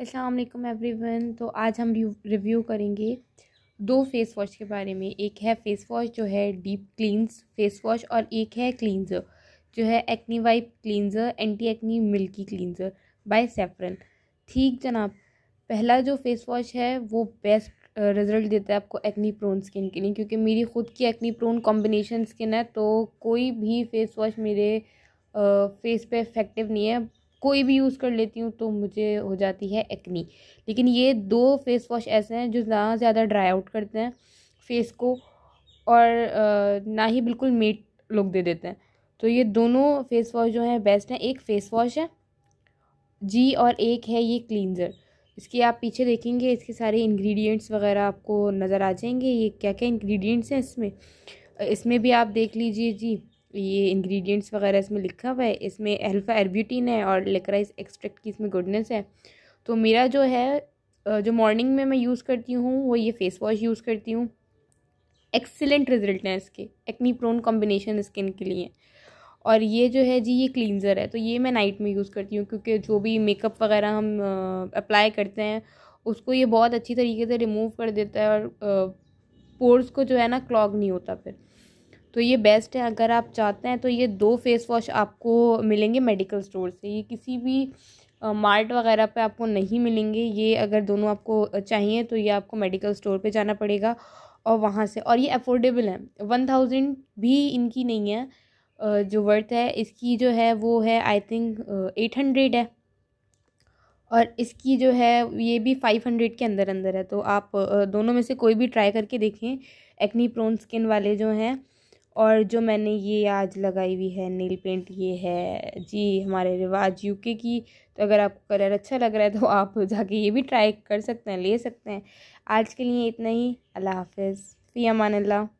अस्सलाम every one तो आज हम रिव्यू करेंगे दो फेस वॉश के बारे में एक है फेस वॉश जो है डीप क्लींस फेस वॉश और एक है क्लींजर जो है acne wipe cleanser anti acne milky cleanser by saffron ठीक जनाब पहला जो फेस वॉश है वो बेस्ट रिज़ल्ट देता है आपको एक्नी प्रोन स्किन के लिए क्योंकि मेरी ख़ुद की एक्नी प्रोन कॉम्बिनेशन स्किन है तो कोई भी फेस वॉश मेरे फेस पे इफेक्टिव नहीं है कोई भी यूज़ कर लेती हूँ तो मुझे हो जाती है एक्नी लेकिन ये दो फेस वॉश ऐसे हैं जो ना ज़्यादा ड्राई आउट करते हैं फेस को और ना ही बिल्कुल मेट लोग दे देते हैं तो ये दोनों फेस वॉश जो हैं बेस्ट हैं एक फ़ेस वॉश है जी और एक है ये क्लिनज़र इसके आप पीछे देखेंगे इसके सारे इंग्रेडिएंट्स वगैरह आपको नज़र आ जाएंगे ये क्या क्या इंग्रेडिएंट्स हैं इसमें इसमें भी आप देख लीजिए जी ये इंग्रेडिएंट्स वगैरह इसमें लिखा हुआ है इसमें अल्फ़ा एरब्यूटीन है और लेकराइस एक्सट्रैक्ट की इसमें गुडनेस है तो मेरा जो है जो मॉर्निंग में मैं यूज़ करती हूँ वो ये फेस वॉश यूज़ करती हूँ एक्सेलेंट रिजल्ट हैं इसके एक्नी प्रोन कॉम्बिनेशन स्किन के लिए और ये जो है जी ये क्लिनज़र है तो ये मैं नाइट में यूज़ करती हूँ क्योंकि जो भी मेकअप वगैरह हम अप्लाई करते हैं उसको ये बहुत अच्छी तरीके से रिमूव कर देता है और पोर्स को जो है ना क्लॉग नहीं होता फिर तो ये बेस्ट है अगर आप चाहते हैं तो ये दो फेस वॉश आपको मिलेंगे मेडिकल स्टोर से ये किसी भी मार्ट वगैरह पे आपको नहीं मिलेंगे ये अगर दोनों आपको चाहिए तो ये आपको मेडिकल स्टोर पे जाना पड़ेगा और वहाँ से और ये अफोर्डेबल है वन थाउजेंड भी इनकी नहीं है जो वर्थ है इसकी जो है वो है आई थिंक एट हंड्रेड है और इसकी जो है ये भी फाइव हंड्रेड के अंदर अंदर है तो आप दोनों में से कोई भी ट्राई करके देखें एक्नी प्रोन स्किन वाले जो हैं और जो मैंने ये आज लगाई हुई है नील पेंट ये है जी हमारे रिवाज यूके की तो अगर आपको कलर अच्छा लग रहा है तो आप जाके ये भी ट्राई कर सकते हैं ले सकते हैं आज के लिए इतना ही अल्लाह हाफिज़ फ़ी अमान